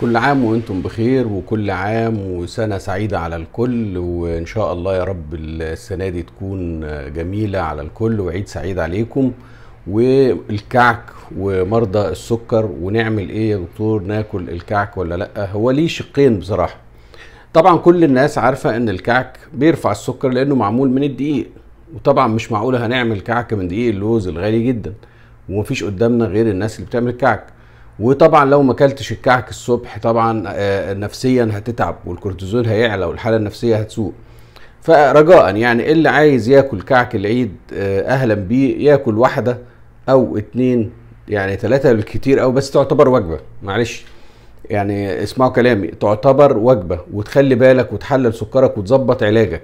كل عام وانتم بخير وكل عام وسنة سعيدة على الكل وان شاء الله يا رب السنة دي تكون جميلة على الكل وعيد سعيد عليكم والكعك ومرضى السكر ونعمل ايه يا دكتور ناكل الكعك ولا لا هو ليه شقين بصراحة طبعا كل الناس عارفة ان الكعك بيرفع السكر لانه معمول من الدقيق وطبعا مش معقولة هنعمل كعك من دقيق اللوز الغالي جدا ومفيش قدامنا غير الناس اللي بتعمل الكعك وطبعا لو ما اكلتش الكعك الصبح طبعا آه، نفسيا هتتعب والكورتيزول هيعلى والحاله النفسيه هتسوء فرجاء يعني اللي عايز ياكل كعك العيد آه، اهلا بيه ياكل واحده او اتنين يعني ثلاثه بالكتير او بس تعتبر وجبه معلش يعني اسمعوا كلامي تعتبر وجبه وتخلي بالك وتحلل سكرك وتظبط علاجك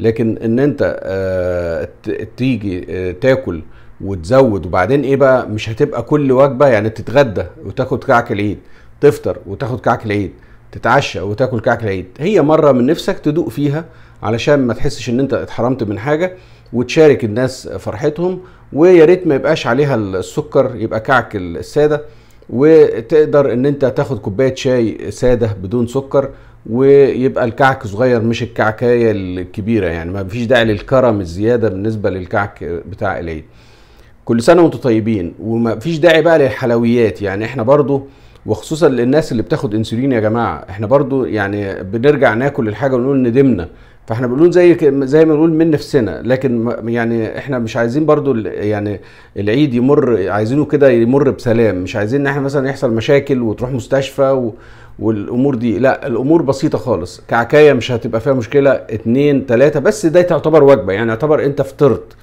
لكن ان انت آه، تيجي آه، تاكل وتزود وبعدين ايه بقى مش هتبقى كل وجبه يعني تتغدى وتاخد كعك العيد تفطر وتاخد كعك العيد تتعشى وتاكل كعك العيد هي مره من نفسك تدوق فيها علشان ما تحسش ان انت اتحرمت من حاجه وتشارك الناس فرحتهم ويا ريت ما يبقاش عليها السكر يبقى كعك الساده وتقدر ان انت تاخد كوبايه شاي ساده بدون سكر ويبقى الكعك صغير مش الكعكايه الكبيره يعني ما فيش داعي للكرم الزياده بالنسبه للكعك بتاع العيد كل سنه وانتم طيبين وما فيش داعي بقى للحلويات يعني احنا برضو وخصوصا للناس اللي بتاخد انسولين يا جماعه احنا برضو يعني بنرجع ناكل الحاجه ونقول ندمنا فاحنا بنقول زي زي ما بنقول من نفسنا لكن يعني احنا مش عايزين برضو يعني العيد يمر عايزينه كده يمر بسلام مش عايزين ان احنا مثلا يحصل مشاكل وتروح مستشفى و والامور دي لا الامور بسيطه خالص كعكايه مش هتبقى فيها مشكله اتنين تلاته بس ده تعتبر وجبه يعني يعتبر انت فطرت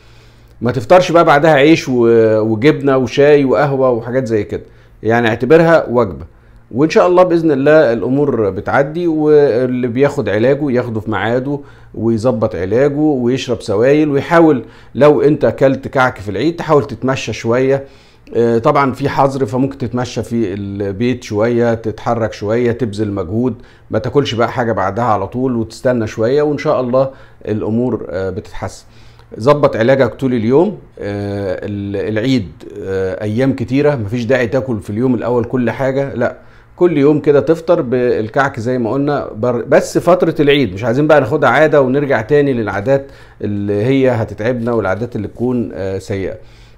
ما تفطرش بقى بعدها عيش وجبنه وشاي وقهوه وحاجات زي كده يعني اعتبرها وجبه وان شاء الله باذن الله الامور بتعدي واللي بياخد علاجه ياخده في ميعاده ويظبط علاجه ويشرب سوائل ويحاول لو انت اكلت كعك في العيد تحاول تتمشى شويه آه، طبعا في حظر فممكن تتمشى في البيت شويه تتحرك شويه تبذل مجهود ما تاكلش بقى حاجه بعدها على طول وتستنى شويه وان شاء الله الامور آه، بتتحسن ظبط علاجك طول اليوم آه، العيد آه، ايام كتيره مفيش داعي تاكل في اليوم الاول كل حاجه لا كل يوم كده تفطر بالكعك زي ما قلنا بس فترة العيد مش عايزين بقى ناخدها عادة ونرجع تاني للعادات اللي هي هتتعبنا والعادات اللي تكون آه، سيئة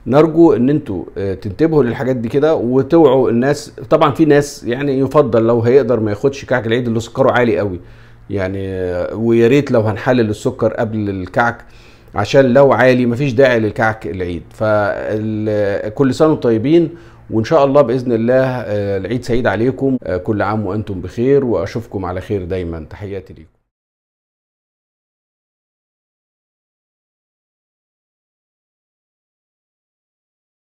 نرجو ان انتوا تنتبهوا للحاجات دي كده وتوعوا الناس طبعا في ناس يعني يفضل لو هيقدر ما ياخدش كعك العيد اللي سكره عالي قوي يعني ويا ريت لو هنحلل السكر قبل الكعك عشان لو عالي مفيش داعي للكعك العيد فكل سنه طيبين وان شاء الله باذن الله آه، العيد سعيد عليكم آه، كل عام وانتم بخير واشوفكم على خير دايما تحياتي ليكم